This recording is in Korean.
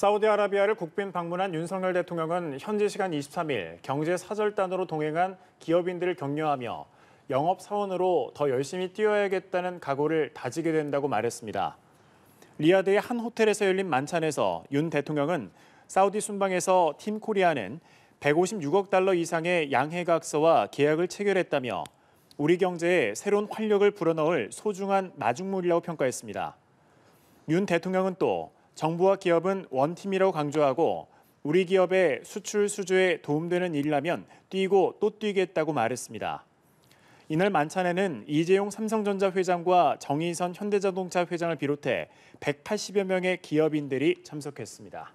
사우디아라비아를 국빈 방문한 윤석열 대통령은 현지 시간 23일 경제 사절단으로 동행한 기업인들을 격려하며 영업 사원으로 더 열심히 뛰어야겠다는 각오를 다지게 된다고 말했습니다. 리야드의 한 호텔에서 열린 만찬에서 윤 대통령은 사우디 순방에서 팀 코리아는 156억 달러 이상의 양해각서와 계약을 체결했다며 우리 경제에 새로운 활력을 불어넣을 소중한 마중물이라고 평가했습니다. 윤 대통령은 또 정부와 기업은 원팀이라고 강조하고 우리 기업의 수출 수주에 도움되는 일이라면 뛰고 또 뛰겠다고 말했습니다. 이날 만찬에는 이재용 삼성전자 회장과 정의선 현대자동차 회장을 비롯해 180여 명의 기업인들이 참석했습니다.